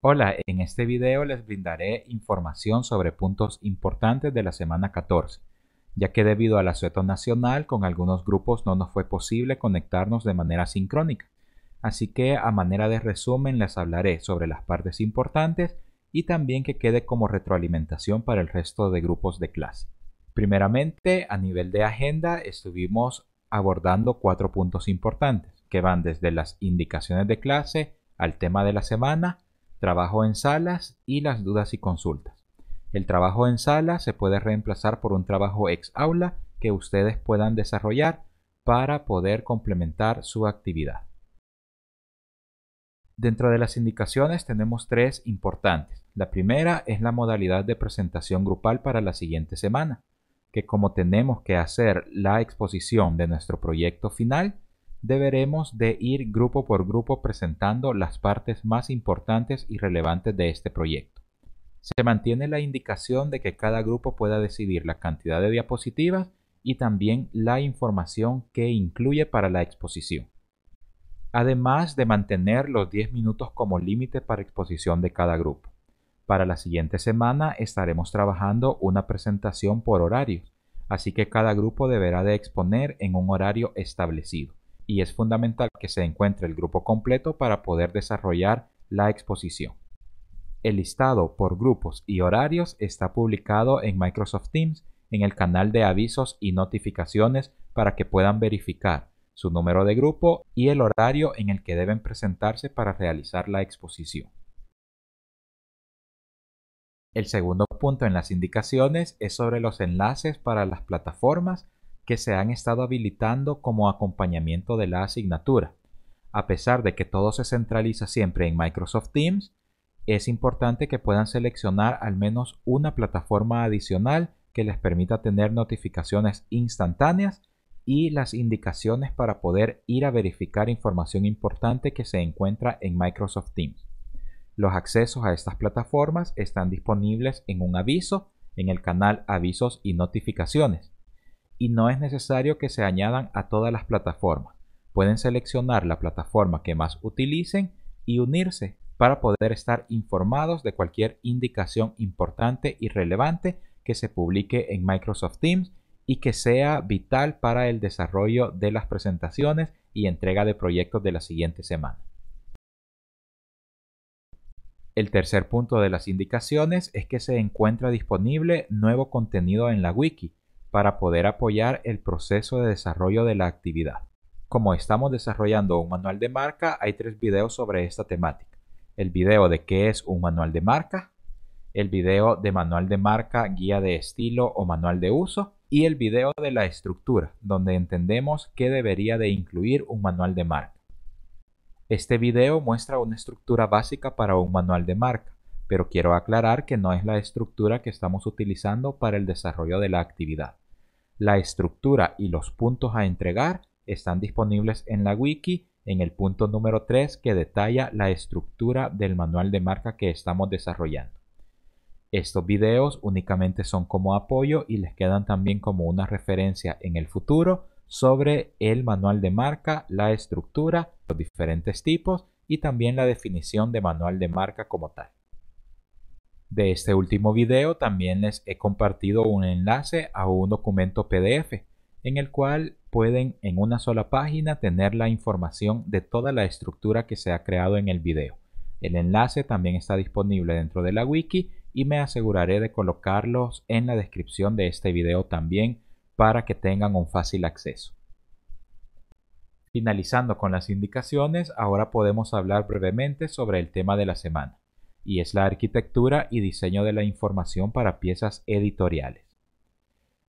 Hola, en este video les brindaré información sobre puntos importantes de la semana 14, ya que debido al asueto nacional con algunos grupos no nos fue posible conectarnos de manera sincrónica. Así que a manera de resumen les hablaré sobre las partes importantes y también que quede como retroalimentación para el resto de grupos de clase. Primeramente, a nivel de agenda estuvimos abordando cuatro puntos importantes, que van desde las indicaciones de clase al tema de la semana, trabajo en salas y las dudas y consultas. El trabajo en sala se puede reemplazar por un trabajo ex aula que ustedes puedan desarrollar para poder complementar su actividad. Dentro de las indicaciones tenemos tres importantes. La primera es la modalidad de presentación grupal para la siguiente semana, que como tenemos que hacer la exposición de nuestro proyecto final, Deberemos de ir grupo por grupo presentando las partes más importantes y relevantes de este proyecto. Se mantiene la indicación de que cada grupo pueda decidir la cantidad de diapositivas y también la información que incluye para la exposición. Además de mantener los 10 minutos como límite para exposición de cada grupo. Para la siguiente semana estaremos trabajando una presentación por horarios, así que cada grupo deberá de exponer en un horario establecido y es fundamental que se encuentre el grupo completo para poder desarrollar la exposición. El listado por grupos y horarios está publicado en Microsoft Teams en el canal de avisos y notificaciones para que puedan verificar su número de grupo y el horario en el que deben presentarse para realizar la exposición. El segundo punto en las indicaciones es sobre los enlaces para las plataformas que se han estado habilitando como acompañamiento de la asignatura. A pesar de que todo se centraliza siempre en Microsoft Teams, es importante que puedan seleccionar al menos una plataforma adicional que les permita tener notificaciones instantáneas y las indicaciones para poder ir a verificar información importante que se encuentra en Microsoft Teams. Los accesos a estas plataformas están disponibles en un aviso en el canal Avisos y Notificaciones y no es necesario que se añadan a todas las plataformas. Pueden seleccionar la plataforma que más utilicen y unirse para poder estar informados de cualquier indicación importante y relevante que se publique en Microsoft Teams y que sea vital para el desarrollo de las presentaciones y entrega de proyectos de la siguiente semana. El tercer punto de las indicaciones es que se encuentra disponible nuevo contenido en la wiki, para poder apoyar el proceso de desarrollo de la actividad. Como estamos desarrollando un manual de marca, hay tres videos sobre esta temática. El video de qué es un manual de marca, el video de manual de marca, guía de estilo o manual de uso y el video de la estructura, donde entendemos qué debería de incluir un manual de marca. Este video muestra una estructura básica para un manual de marca, pero quiero aclarar que no es la estructura que estamos utilizando para el desarrollo de la actividad. La estructura y los puntos a entregar están disponibles en la wiki en el punto número 3 que detalla la estructura del manual de marca que estamos desarrollando. Estos videos únicamente son como apoyo y les quedan también como una referencia en el futuro sobre el manual de marca, la estructura, los diferentes tipos y también la definición de manual de marca como tal de este último video también les he compartido un enlace a un documento PDF en el cual pueden en una sola página tener la información de toda la estructura que se ha creado en el video. El enlace también está disponible dentro de la wiki y me aseguraré de colocarlos en la descripción de este video también para que tengan un fácil acceso. Finalizando con las indicaciones, ahora podemos hablar brevemente sobre el tema de la semana y es la arquitectura y diseño de la información para piezas editoriales.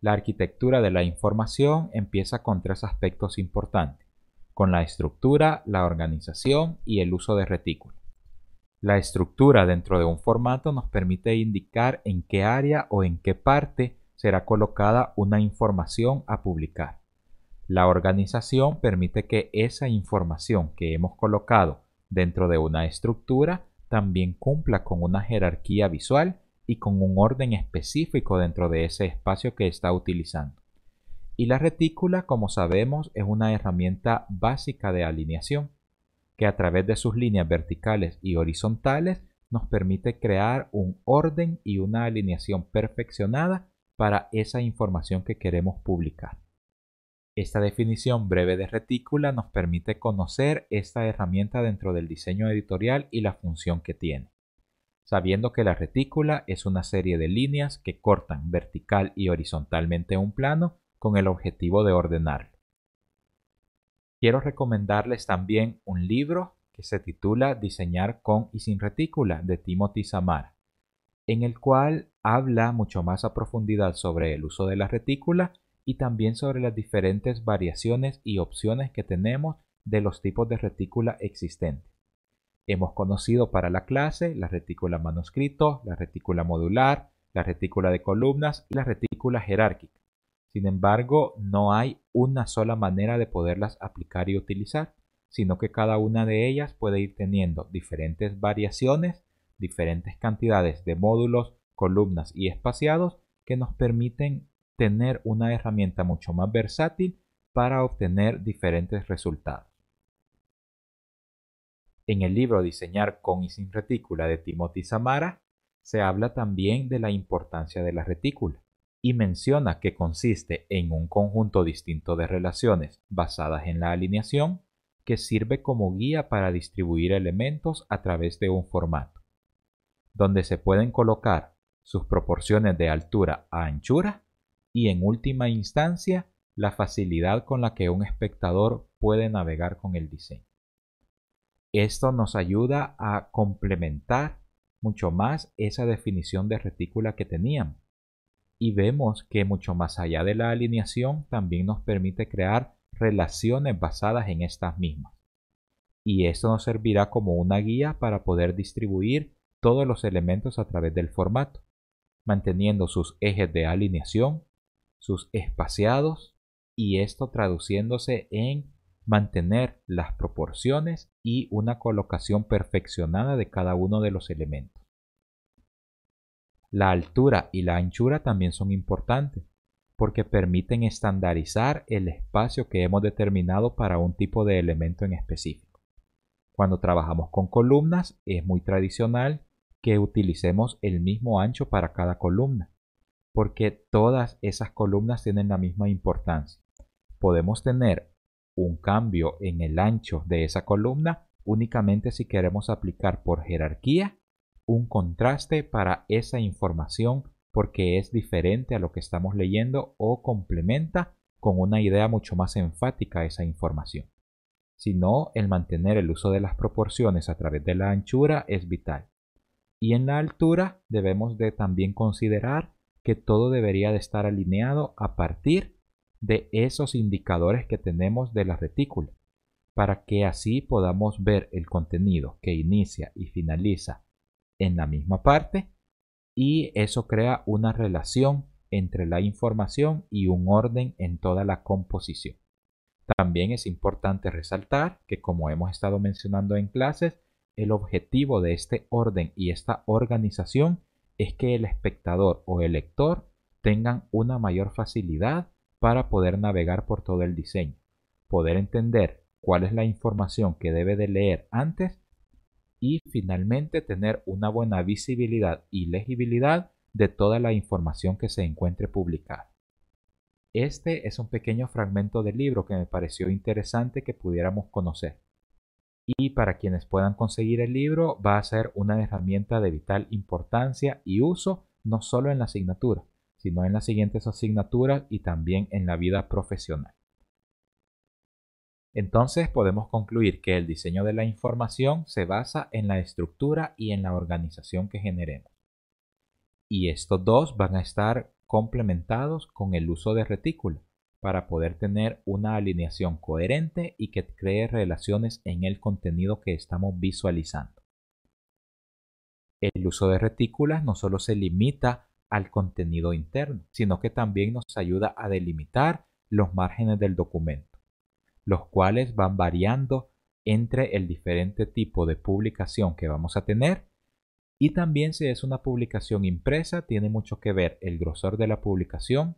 La arquitectura de la información empieza con tres aspectos importantes, con la estructura, la organización y el uso de retículos. La estructura dentro de un formato nos permite indicar en qué área o en qué parte será colocada una información a publicar. La organización permite que esa información que hemos colocado dentro de una estructura también cumpla con una jerarquía visual y con un orden específico dentro de ese espacio que está utilizando. Y la retícula, como sabemos, es una herramienta básica de alineación, que a través de sus líneas verticales y horizontales nos permite crear un orden y una alineación perfeccionada para esa información que queremos publicar. Esta definición breve de retícula nos permite conocer esta herramienta dentro del diseño editorial y la función que tiene. Sabiendo que la retícula es una serie de líneas que cortan vertical y horizontalmente un plano con el objetivo de ordenarlo. Quiero recomendarles también un libro que se titula Diseñar con y sin retícula de Timothy Samara, en el cual habla mucho más a profundidad sobre el uso de la retícula y también sobre las diferentes variaciones y opciones que tenemos de los tipos de retícula existentes. Hemos conocido para la clase la retícula manuscrito, la retícula modular, la retícula de columnas y la retícula jerárquica. Sin embargo, no hay una sola manera de poderlas aplicar y utilizar, sino que cada una de ellas puede ir teniendo diferentes variaciones, diferentes cantidades de módulos, columnas y espaciados que nos permiten tener una herramienta mucho más versátil para obtener diferentes resultados. En el libro Diseñar con y sin retícula de Timothy Samara se habla también de la importancia de la retícula y menciona que consiste en un conjunto distinto de relaciones basadas en la alineación que sirve como guía para distribuir elementos a través de un formato, donde se pueden colocar sus proporciones de altura a anchura y en última instancia la facilidad con la que un espectador puede navegar con el diseño. Esto nos ayuda a complementar mucho más esa definición de retícula que teníamos. Y vemos que mucho más allá de la alineación también nos permite crear relaciones basadas en estas mismas. Y esto nos servirá como una guía para poder distribuir todos los elementos a través del formato, manteniendo sus ejes de alineación, sus espaciados y esto traduciéndose en mantener las proporciones y una colocación perfeccionada de cada uno de los elementos. La altura y la anchura también son importantes porque permiten estandarizar el espacio que hemos determinado para un tipo de elemento en específico. Cuando trabajamos con columnas es muy tradicional que utilicemos el mismo ancho para cada columna porque todas esas columnas tienen la misma importancia. Podemos tener un cambio en el ancho de esa columna únicamente si queremos aplicar por jerarquía un contraste para esa información porque es diferente a lo que estamos leyendo o complementa con una idea mucho más enfática esa información. Si no, el mantener el uso de las proporciones a través de la anchura es vital. Y en la altura debemos de también considerar que todo debería de estar alineado a partir de esos indicadores que tenemos de la retícula, para que así podamos ver el contenido que inicia y finaliza en la misma parte y eso crea una relación entre la información y un orden en toda la composición. También es importante resaltar que como hemos estado mencionando en clases, el objetivo de este orden y esta organización es que el espectador o el lector tengan una mayor facilidad para poder navegar por todo el diseño, poder entender cuál es la información que debe de leer antes y finalmente tener una buena visibilidad y legibilidad de toda la información que se encuentre publicada. Este es un pequeño fragmento del libro que me pareció interesante que pudiéramos conocer y para quienes puedan conseguir el libro va a ser una herramienta de vital importancia y uso no solo en la asignatura, sino en las siguientes asignaturas y también en la vida profesional. Entonces podemos concluir que el diseño de la información se basa en la estructura y en la organización que generemos. Y estos dos van a estar complementados con el uso de retícula para poder tener una alineación coherente y que cree relaciones en el contenido que estamos visualizando. El uso de retículas no solo se limita al contenido interno, sino que también nos ayuda a delimitar los márgenes del documento, los cuales van variando entre el diferente tipo de publicación que vamos a tener y también si es una publicación impresa tiene mucho que ver el grosor de la publicación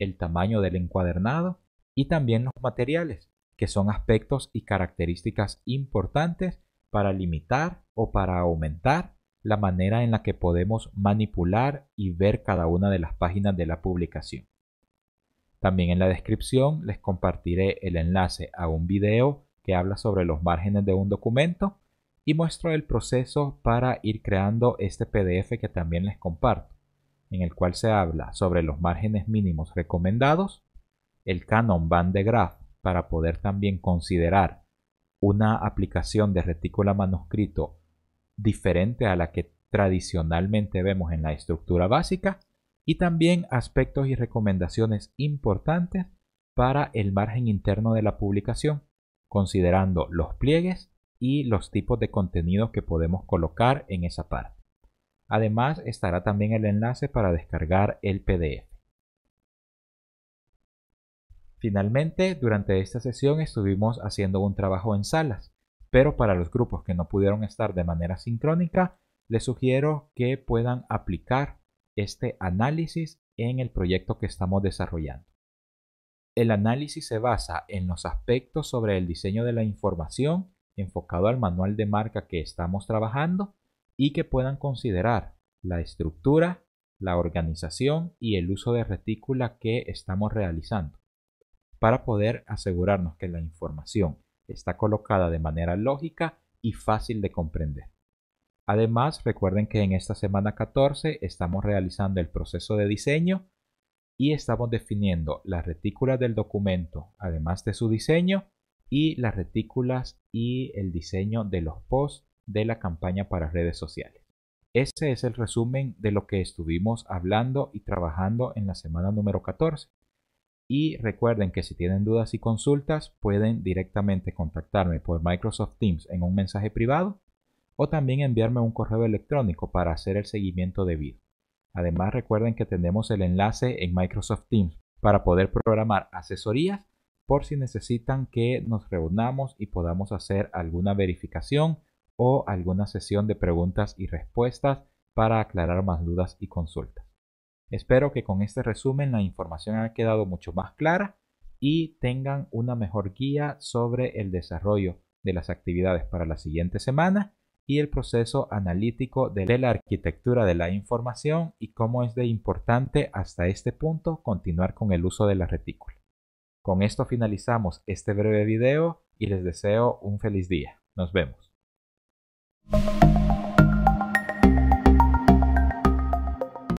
el tamaño del encuadernado y también los materiales, que son aspectos y características importantes para limitar o para aumentar la manera en la que podemos manipular y ver cada una de las páginas de la publicación. También en la descripción les compartiré el enlace a un video que habla sobre los márgenes de un documento y muestro el proceso para ir creando este PDF que también les comparto en el cual se habla sobre los márgenes mínimos recomendados, el canon Van de Graaff, para poder también considerar una aplicación de retícula manuscrito diferente a la que tradicionalmente vemos en la estructura básica, y también aspectos y recomendaciones importantes para el margen interno de la publicación, considerando los pliegues y los tipos de contenido que podemos colocar en esa parte. Además estará también el enlace para descargar el PDF. Finalmente, durante esta sesión estuvimos haciendo un trabajo en salas, pero para los grupos que no pudieron estar de manera sincrónica, les sugiero que puedan aplicar este análisis en el proyecto que estamos desarrollando. El análisis se basa en los aspectos sobre el diseño de la información enfocado al manual de marca que estamos trabajando y que puedan considerar la estructura, la organización y el uso de retícula que estamos realizando para poder asegurarnos que la información está colocada de manera lógica y fácil de comprender. Además, recuerden que en esta semana 14 estamos realizando el proceso de diseño y estamos definiendo las retículas del documento, además de su diseño, y las retículas y el diseño de los posts de la campaña para redes sociales. Ese es el resumen de lo que estuvimos hablando y trabajando en la semana número 14. Y recuerden que si tienen dudas y consultas pueden directamente contactarme por Microsoft Teams en un mensaje privado o también enviarme un correo electrónico para hacer el seguimiento debido. Además recuerden que tenemos el enlace en Microsoft Teams para poder programar asesorías por si necesitan que nos reunamos y podamos hacer alguna verificación o alguna sesión de preguntas y respuestas para aclarar más dudas y consultas. Espero que con este resumen la información haya quedado mucho más clara y tengan una mejor guía sobre el desarrollo de las actividades para la siguiente semana y el proceso analítico de la arquitectura de la información y cómo es de importante hasta este punto continuar con el uso de la retícula. Con esto finalizamos este breve video y les deseo un feliz día. Nos vemos.